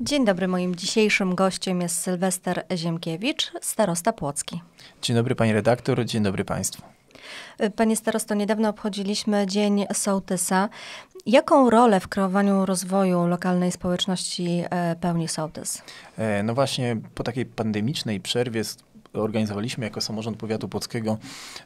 Dzień dobry, moim dzisiejszym gościem jest Sylwester Ziemkiewicz, starosta Płocki. Dzień dobry pani redaktor, dzień dobry państwu. Y, panie starosto, niedawno obchodziliśmy Dzień Sołtysa. Jaką rolę w kreowaniu rozwoju lokalnej społeczności e, pełni sołtys? E, no właśnie, po takiej pandemicznej przerwie organizowaliśmy jako samorząd powiatu płockiego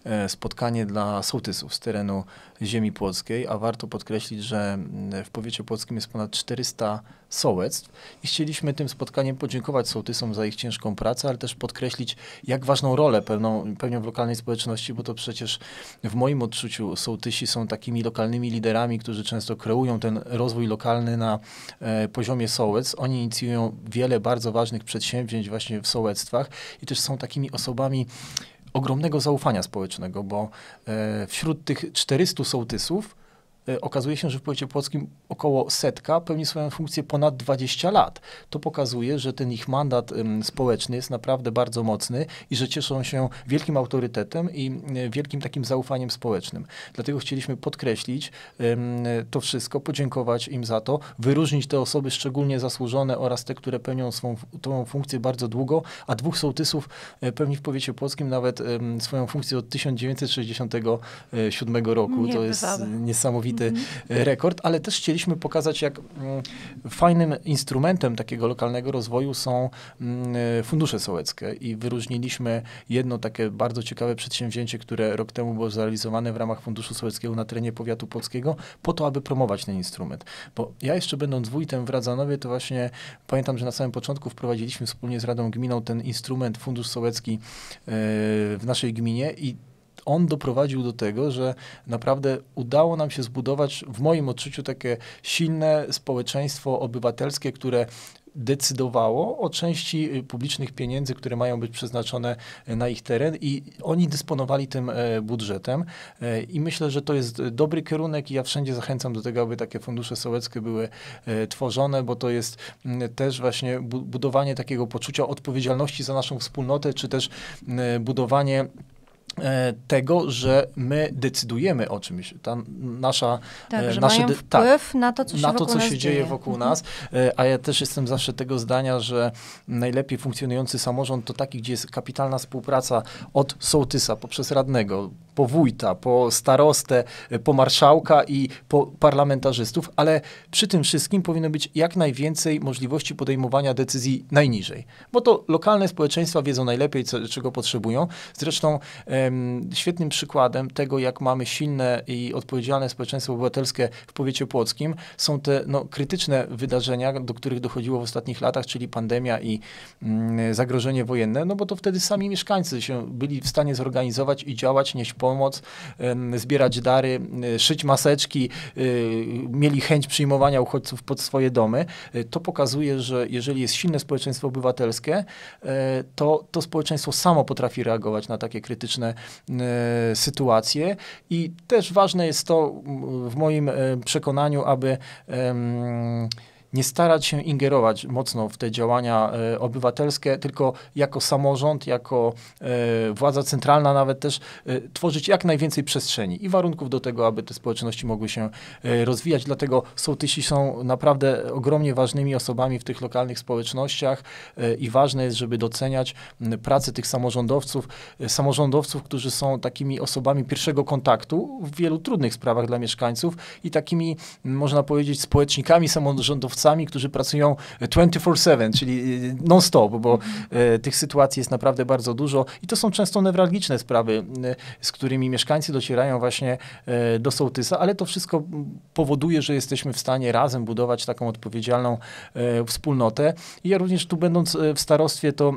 e, spotkanie dla sołtysów z terenu ziemi płockiej, a warto podkreślić, że w powiecie płockim jest ponad 400 sołectw i chcieliśmy tym spotkaniem podziękować sołtysom za ich ciężką pracę, ale też podkreślić, jak ważną rolę pełną, pełnią w lokalnej społeczności, bo to przecież w moim odczuciu sołtysi są takimi lokalnymi liderami, którzy często kreują ten rozwój lokalny na e, poziomie sołectw. Oni inicjują wiele bardzo ważnych przedsięwzięć właśnie w sołectwach i też są takimi takimi osobami ogromnego zaufania społecznego, bo e, wśród tych 400 sołtysów E, okazuje się, że w powiecie płockim około setka pełni swoją funkcję ponad 20 lat. To pokazuje, że ten ich mandat społeczny jest naprawdę bardzo mocny i że cieszą się wielkim autorytetem i e, wielkim takim zaufaniem społecznym. Dlatego chcieliśmy podkreślić to wszystko, podziękować im za to, wyróżnić te osoby szczególnie zasłużone oraz te, które pełnią swą tą funkcję bardzo długo, a dwóch sołtysów e, pełni w powiecie płockim nawet swoją funkcję od 1967 roku. Nie to jest niesamowite niestety mhm. e, rekord, ale też chcieliśmy pokazać, jak mm, fajnym instrumentem takiego lokalnego rozwoju są mm, e, fundusze sołeckie i wyróżniliśmy jedno takie bardzo ciekawe przedsięwzięcie, które rok temu było zrealizowane w ramach Funduszu Sołeckiego na terenie powiatu polskiego po to, aby promować ten instrument. Bo ja jeszcze będąc wójtem w Radzanowie, to właśnie pamiętam, że na samym początku wprowadziliśmy wspólnie z Radą Gminą ten instrument Fundusz Sołecki e, w naszej gminie i on doprowadził do tego, że naprawdę udało nam się zbudować, w moim odczuciu, takie silne społeczeństwo obywatelskie, które decydowało o części y, publicznych pieniędzy, które mają być przeznaczone y, na ich teren i oni dysponowali tym y, budżetem i myślę, że to jest dobry kierunek i ja wszędzie zachęcam do tego, aby takie fundusze sołeckie były tworzone, bo to jest mm, też właśnie budowanie takiego poczucia odpowiedzialności za naszą wspólnotę, czy też budowanie E, tego, że my decydujemy o czymś. Ta nasza, e, tak, że nasze, mają tak, wpływ tak, na to, co się, na to, co się dzieje wokół mhm. nas. E, a ja też jestem zawsze tego zdania, że najlepiej funkcjonujący samorząd to taki, gdzie jest kapitalna współpraca od sołtysa poprzez radnego, po wójta, po starostę, po marszałka i po parlamentarzystów, ale przy tym wszystkim powinno być jak najwięcej możliwości podejmowania decyzji najniżej. Bo to lokalne społeczeństwa wiedzą najlepiej, co, czego potrzebują. Zresztą e, Świetnym przykładem tego, jak mamy silne i odpowiedzialne społeczeństwo obywatelskie w powiecie płockim, są te no, krytyczne wydarzenia, do których dochodziło w ostatnich latach, czyli pandemia i mm, zagrożenie wojenne, no bo to wtedy sami mieszkańcy się byli w stanie zorganizować i działać, nieść pomoc, zbierać dary, e, szyć maseczki, e, mieli chęć przyjmowania uchodźców pod swoje domy. E, to pokazuje, że jeżeli jest silne społeczeństwo obywatelskie, to to społeczeństwo samo potrafi reagować na takie krytyczne E, sytuacje i też ważne jest to w moim e, przekonaniu, aby nie starać się ingerować mocno w te działania e, obywatelskie, tylko jako samorząd, jako e, władza centralna nawet też e, tworzyć jak najwięcej przestrzeni i warunków do tego, aby te społeczności mogły się e, rozwijać. Dlatego sołtysi są naprawdę ogromnie ważnymi osobami w tych lokalnych społecznościach e, i ważne jest, żeby doceniać pracę tych samorządowców, e, samorządowców, którzy są takimi osobami pierwszego kontaktu w wielu trudnych sprawach dla mieszkańców i takimi, można powiedzieć, społecznikami samorządowców, kierowcami, którzy pracują 24-7, czyli y, non-stop, bo mhm. y, tych sytuacji jest naprawdę bardzo dużo i to są często newralgiczne sprawy, y, z którymi mieszkańcy docierają właśnie do sołtysa, ale to wszystko powoduje, że jesteśmy w stanie razem budować taką odpowiedzialną wspólnotę. I ja również tu będąc w starostwie, to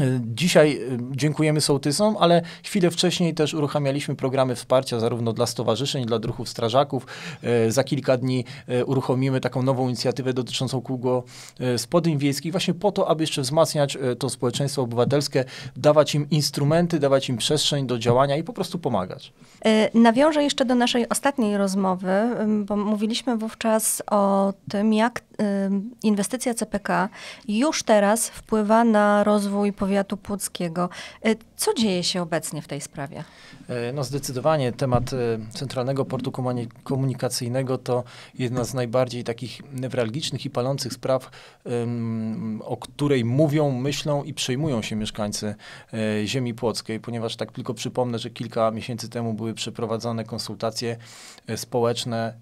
E, dzisiaj e, dziękujemy sołtysom, ale chwilę wcześniej też uruchamialiśmy programy wsparcia zarówno dla stowarzyszeń, dla druhów strażaków. E, za kilka dni uruchomimy taką nową inicjatywę dotyczącą kół gospodyń wiejskich właśnie po to, aby jeszcze wzmacniać to społeczeństwo obywatelskie, dawać im instrumenty, dawać im przestrzeń do działania i po prostu pomagać. Nawiążę jeszcze do naszej ostatniej rozmowy, bo mówiliśmy wówczas o tym, jak inwestycja CPK już teraz wpływa na rozwój powiatu płockiego. Y, co dzieje się obecnie w tej sprawie? E, no zdecydowanie temat e, Centralnego Portu Komunikacyjnego to jedna z najbardziej takich newralgicznych i palących spraw, o której mówią, myślą i przejmują się mieszkańcy e, ziemi płockiej, ponieważ tak tylko przypomnę, że kilka miesięcy temu były przeprowadzone konsultacje społeczne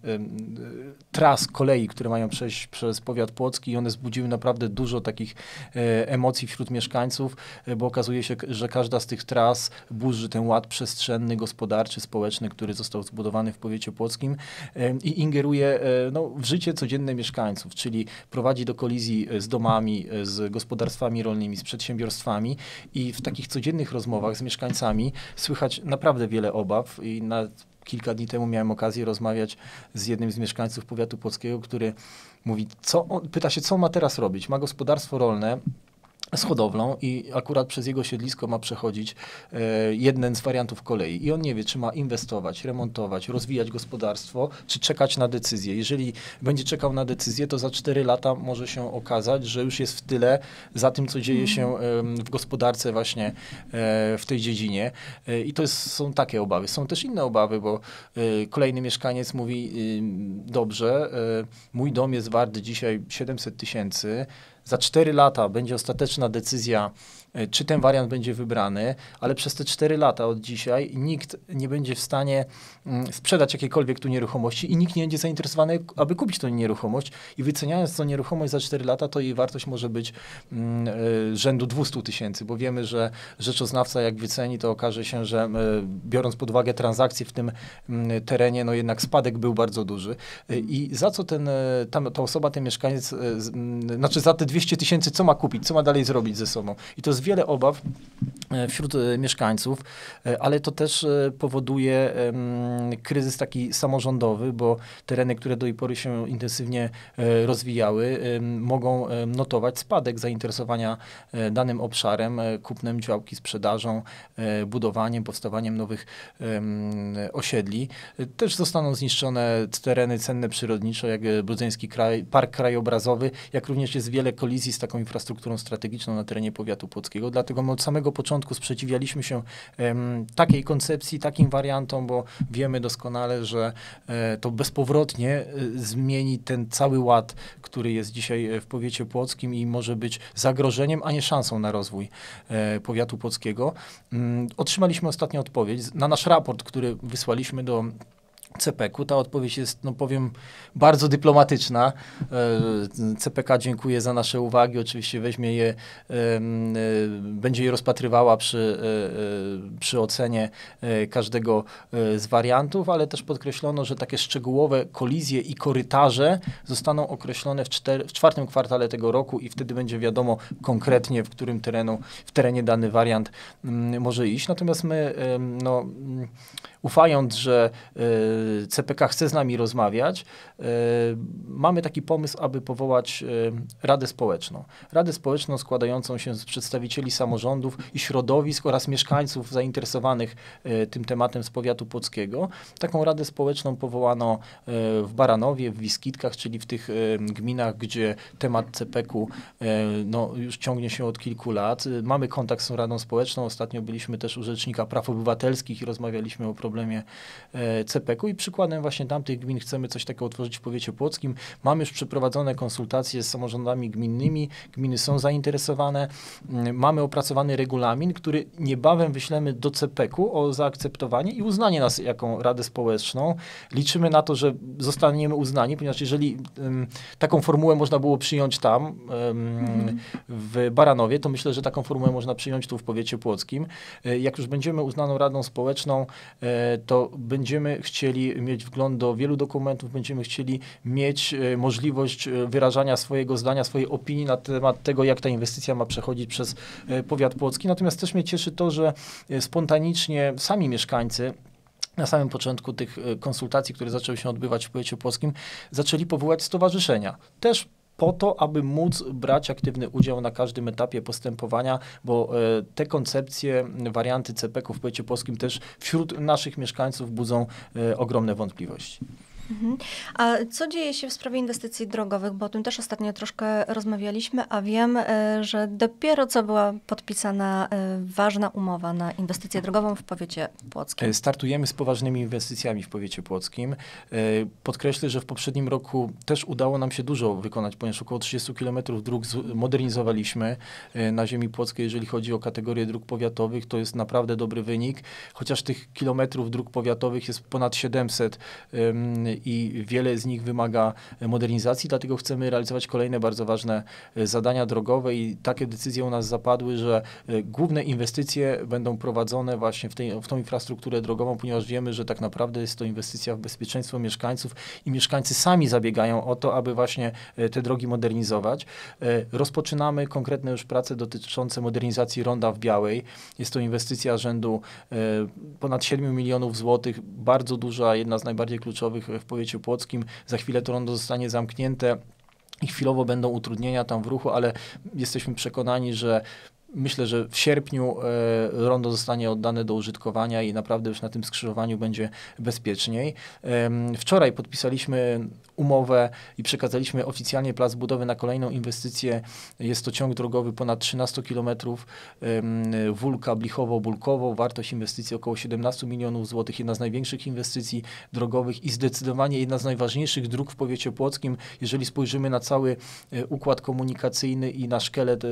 tras kolei, które mają przejść przez z powiatu powiat płocki i one zbudziły naprawdę dużo takich e, emocji wśród mieszkańców, e, bo okazuje się, że każda z tych tras burzy ten ład przestrzenny, gospodarczy, społeczny, który został zbudowany w powiecie płockim e, i ingeruje no, w życie codzienne mieszkańców, czyli prowadzi do kolizji z domami, z gospodarstwami rolnymi, z przedsiębiorstwami i w takich codziennych rozmowach z mieszkańcami słychać naprawdę wiele obaw i na kilka dni temu miałem okazję rozmawiać z jednym z mieszkańców powiatu polskiego, który mówi, co, pyta się, co ma teraz robić. Ma gospodarstwo rolne, z hodowlą i akurat przez jego siedlisko ma przechodzić e, jeden z wariantów kolei i on nie wie, czy ma inwestować, remontować, rozwijać gospodarstwo, czy czekać na decyzję. Jeżeli będzie czekał na decyzję, to za 4 lata może się okazać, że już jest w tyle za tym, co dzieje się e, w gospodarce właśnie e, w tej dziedzinie e, i to jest, są takie obawy. Są też inne obawy, bo e, kolejny mieszkaniec mówi dobrze, e, mój dom jest wart dzisiaj 700 tysięcy, za 4 lata będzie ostateczna decyzja E, czy ten wariant będzie wybrany, ale przez te 4 lata od dzisiaj nikt nie będzie w stanie mm, sprzedać jakiejkolwiek tu nieruchomości i nikt nie będzie zainteresowany, aby kupić tą nieruchomość i wyceniając tą nieruchomość za 4 lata, to jej wartość może być mm, e, rzędu 200 tysięcy, bo wiemy, że rzeczoznawca jak wyceni, to okaże się, że e, biorąc pod uwagę transakcje w tym mm, terenie, no jednak spadek był bardzo duży i za co ten, ta, ta osoba, ten mieszkaniec, znaczy za te 200 tysięcy, co ma kupić, co ma dalej zrobić ze sobą i to jest wiele obaw e, wśród e, mieszkańców, e, ale to też powoduje kryzys taki samorządowy, bo tereny, które do tej pory się intensywnie rozwijały, mogą notować spadek zainteresowania danym obszarem, kupnem działki, sprzedażą, budowaniem, powstawaniem nowych osiedli. Też zostaną zniszczone tereny cenne przyrodniczo, jak Brudzeński Park Krajobrazowy, jak również jest wiele kolizji z taką infrastrukturą strategiczną na terenie powiatu pod Piłsudskiego, dlatego my od samego początku sprzeciwialiśmy się takiej koncepcji, takim wariantom, bo wiemy doskonale, że e, to bezpowrotnie e, zmieni ten cały ład, który jest dzisiaj e, w powiecie płockim i może być zagrożeniem, a nie szansą na rozwój powiatu płockiego. Mm, otrzymaliśmy ostatnio odpowiedź na nasz raport, który wysłaliśmy do CPK-u. Ta odpowiedź jest, no powiem, bardzo dyplomatyczna. E, CPK dziękuję za nasze uwagi, oczywiście weźmie je, e, będzie je rozpatrywała przy, e, przy ocenie każdego z wariantów, ale też podkreślono, że takie szczegółowe kolizje i korytarze zostaną określone w, czter, w czwartym kwartale tego roku i wtedy będzie wiadomo konkretnie, w którym terenu, w terenie dany wariant może iść. Natomiast my no, ufając, że y, CPK chce z nami rozmawiać, y, mamy taki pomysł, aby powołać y, Radę Społeczną. Radę Społeczną składającą się z przedstawicieli samorządów i środowisk oraz mieszkańców zainteresowanych tym tematem z powiatu płockiego. Taką Radę Społeczną powołano w Baranowie, w Wiskitkach, czyli w tych gminach, gdzie temat CPK-u no, już ciągnie się od kilku lat. Mamy kontakt z Radą Społeczną. Ostatnio byliśmy też u Rzecznika Praw Obywatelskich i rozmawialiśmy o problemie e, CPK-u i przykładem właśnie tamtych gmin chcemy coś takiego otworzyć w powiecie płockim. Mamy już przeprowadzone konsultacje z samorządami gminnymi, gminy są zainteresowane, mm, mamy opracowany regulamin, który niebawem wyślemy do CPK-u o zaakceptowanie i uznanie nas jako Radę Społeczną. Liczymy na to, że zostaniemy uznani, ponieważ jeżeli um, taką formułę można było przyjąć tam, um, w Baranowie, to myślę, że taką formułę można przyjąć tu w powiecie płockim. E, jak już będziemy uznaną Radą Społeczną, e, E, to będziemy chcieli mieć wgląd do wielu dokumentów, będziemy chcieli mieć e, możliwość e, wyrażania swojego zdania, swojej opinii na temat tego, jak ta inwestycja ma przechodzić przez powiat płocki. Natomiast też mnie cieszy to, że spontanicznie sami mieszkańcy na samym początku tych konsultacji, które zaczęły się odbywać w powiecie polskim, zaczęli powołać stowarzyszenia. Też po to, aby móc brać aktywny udział na każdym etapie postępowania, bo e, te koncepcje, warianty CPK-u w polskim też wśród naszych mieszkańców budzą e, ogromne wątpliwości. Mhm. A co dzieje się w sprawie inwestycji drogowych? Bo o tym też ostatnio troszkę rozmawialiśmy, a wiem, e, że dopiero co była podpisana e, ważna umowa na inwestycję drogową w powiecie płockim. E, startujemy z poważnymi inwestycjami w powiecie płockim. Podkreślę, że w poprzednim roku też udało nam się dużo wykonać, ponieważ około 30 km dróg modernizowaliśmy na ziemi płockiej. Jeżeli chodzi o kategorię dróg powiatowych, to jest naprawdę dobry wynik, chociaż tych kilometrów dróg powiatowych jest ponad 700 i wiele z nich wymaga modernizacji, dlatego chcemy realizować kolejne bardzo ważne e, zadania drogowe i takie decyzje u nas zapadły, że e, główne inwestycje będą prowadzone właśnie w, tej, w tą infrastrukturę drogową, ponieważ wiemy, że tak naprawdę jest to inwestycja w bezpieczeństwo mieszkańców i mieszkańcy sami zabiegają o to, aby właśnie e, te drogi modernizować. Rozpoczynamy konkretne już prace dotyczące modernizacji ronda w Białej. Jest to inwestycja rzędu ponad 7 milionów złotych, bardzo duża, jedna z najbardziej kluczowych w powiecie płockim. Za chwilę to rondo zostanie zamknięte i chwilowo będą utrudnienia tam w ruchu, ale jesteśmy przekonani, że Myślę, że w sierpniu e, rondo zostanie oddane do użytkowania i naprawdę już na tym skrzyżowaniu będzie bezpieczniej. Wczoraj podpisaliśmy umowę i przekazaliśmy oficjalnie plac budowy na kolejną inwestycję. Jest to ciąg drogowy ponad 13 km Wulka Blichowo-Bulkowo. Wartość inwestycji około 17 milionów złotych. Jedna z największych inwestycji drogowych i zdecydowanie jedna z najważniejszych dróg w powiecie płockim. Jeżeli spojrzymy na cały e, układ komunikacyjny i na szkielet e,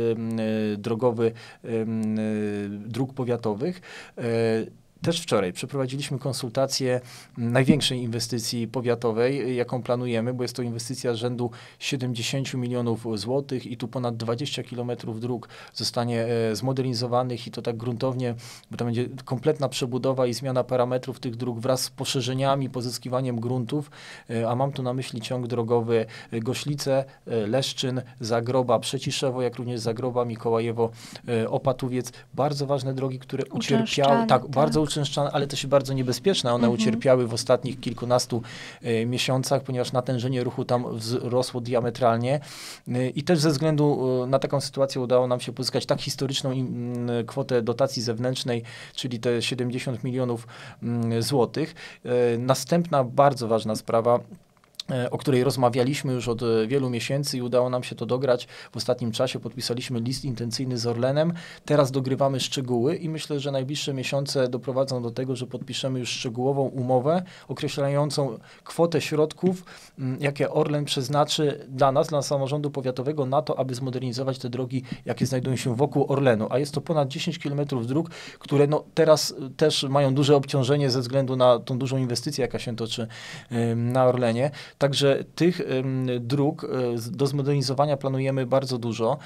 drogowy Y, dróg powiatowych. E, też wczoraj przeprowadziliśmy konsultację największej inwestycji powiatowej, jaką planujemy, bo jest to inwestycja rzędu 70 milionów złotych i tu ponad 20 kilometrów dróg zostanie e, zmodernizowanych i to tak gruntownie, bo to będzie kompletna przebudowa i zmiana parametrów tych dróg wraz z poszerzeniami, pozyskiwaniem gruntów, e, a mam tu na myśli ciąg drogowy e, Goślice, Leszczyn, Zagroba, Przeciszewo, jak również Zagroba, Mikołajewo, Opatuwiec. Bardzo ważne drogi, które ucierpiały, tak, tak, bardzo ale też się bardzo niebezpieczne One mhm. ucierpiały w ostatnich kilkunastu y, miesiącach, ponieważ natężenie ruchu tam wzrosło diametralnie y, i też ze względu y, na taką sytuację udało nam się pozyskać tak historyczną kwotę dotacji zewnętrznej, czyli te 70 milionów złotych. Następna bardzo ważna sprawa, E, o której rozmawialiśmy już od e, wielu miesięcy i udało nam się to dograć. W ostatnim czasie podpisaliśmy list intencyjny z Orlenem. Teraz dogrywamy szczegóły i myślę, że najbliższe miesiące doprowadzą do tego, że podpiszemy już szczegółową umowę określającą kwotę środków, jakie Orlen przeznaczy dla nas, dla samorządu powiatowego na to, aby zmodernizować te drogi, jakie znajdują się wokół Orlenu. A jest to ponad 10 kilometrów dróg, które no teraz e, też mają duże obciążenie ze względu na tą dużą inwestycję, jaka się toczy na Orlenie Także tych dróg e, do zmodernizowania planujemy bardzo dużo.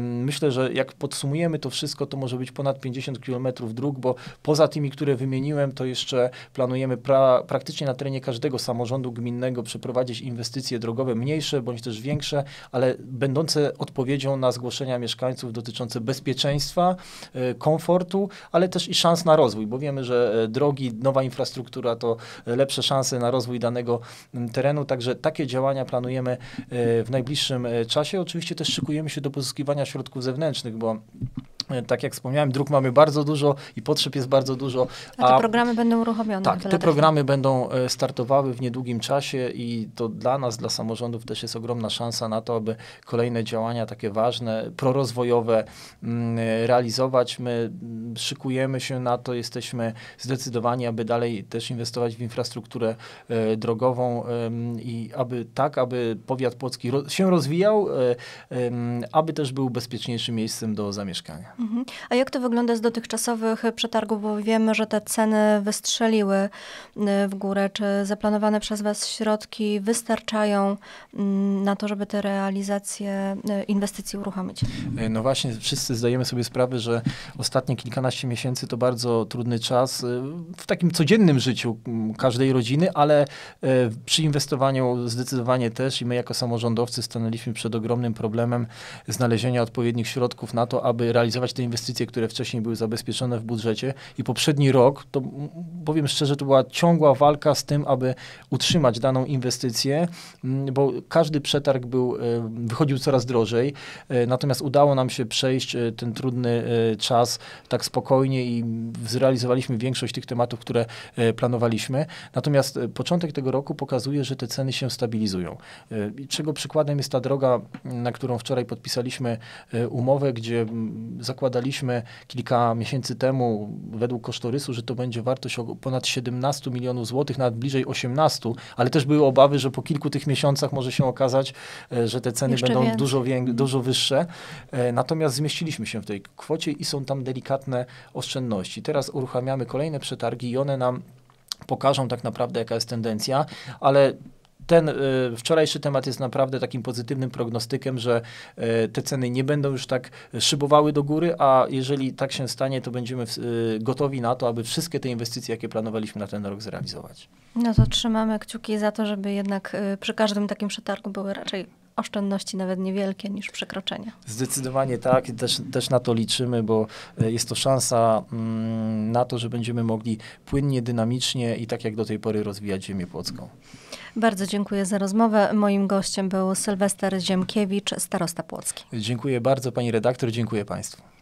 Myślę, że jak podsumujemy to wszystko, to może być ponad 50 km dróg, bo poza tymi, które wymieniłem, to jeszcze planujemy pra praktycznie na terenie każdego samorządu gminnego przeprowadzić inwestycje drogowe mniejsze bądź też większe, ale będące odpowiedzią na zgłoszenia mieszkańców dotyczące bezpieczeństwa, e, komfortu, ale też i szans na rozwój, bo wiemy, że e, drogi, nowa infrastruktura to lepsze szanse na rozwój danego terenu. Także takie działania planujemy e, w najbliższym e, czasie. Oczywiście też szykujemy się do pozyskiwania środków zewnętrznych, bo E, tak jak wspomniałem, dróg mamy bardzo dużo i potrzeb jest bardzo dużo. A, a te programy będą uruchomione? Tak, te programy będą e, startowały w niedługim czasie i to dla nas, dla samorządów też jest ogromna szansa na to, aby kolejne działania takie ważne, prorozwojowe mm, realizować. My mm, szykujemy się na to, jesteśmy zdecydowani, aby dalej też inwestować w infrastrukturę e, drogową i aby tak, aby powiat Płocki się rozwijał, aby też był bezpieczniejszym miejscem do zamieszkania. Mhm. A jak to wygląda z dotychczasowych przetargów? Bo wiemy, że te ceny wystrzeliły y, w górę. Czy zaplanowane przez Was środki wystarczają mm, na to, żeby te realizacje y, inwestycji uruchomić? E, no właśnie, wszyscy zdajemy sobie sprawę, że ostatnie kilkanaście miesięcy to bardzo trudny czas y, w takim codziennym życiu mm, każdej rodziny, ale e, przy inwestowaniu zdecydowanie też i my jako samorządowcy stanęliśmy przed ogromnym problemem znalezienia odpowiednich środków na to, aby realizować realizować te inwestycje, które wcześniej były zabezpieczone w budżecie. I poprzedni rok, to powiem szczerze, to była ciągła walka z tym, aby utrzymać daną inwestycję, bo każdy przetarg był, e, wychodził coraz drożej. E, natomiast udało nam się przejść e, ten trudny czas tak spokojnie i zrealizowaliśmy większość tych tematów, które planowaliśmy. Natomiast początek tego roku pokazuje, że te ceny się stabilizują. Czego przykładem jest ta droga, na którą wczoraj podpisaliśmy umowę, gdzie zakładamy, zakładaliśmy kilka miesięcy temu według kosztorysu, że to będzie wartość ponad 17 milionów złotych, nawet bliżej 18, ale też były obawy, że po kilku tych miesiącach może się okazać, e, że te ceny Jeszcze będą dużo, dużo wyższe. E, natomiast zmieściliśmy się w tej kwocie i są tam delikatne oszczędności. Teraz uruchamiamy kolejne przetargi i one nam pokażą tak naprawdę, jaka jest tendencja, ale ten y, wczorajszy temat jest naprawdę takim pozytywnym prognostykiem, że y, te ceny nie będą już tak szybowały do góry, a jeżeli tak się stanie, to będziemy y, gotowi na to, aby wszystkie te inwestycje, jakie planowaliśmy na ten rok zrealizować. No to trzymamy kciuki za to, żeby jednak przy każdym takim przetargu były raczej oszczędności nawet niewielkie niż przekroczenia. Zdecydowanie tak, też, też na to liczymy, bo e, jest to szansa mm, na to, że będziemy mogli płynnie, dynamicznie i tak jak do tej pory rozwijać ziemię płocką. Bardzo dziękuję za rozmowę. Moim gościem był Sylwester Ziemkiewicz, starosta płocki. Dziękuję bardzo pani redaktor, dziękuję państwu.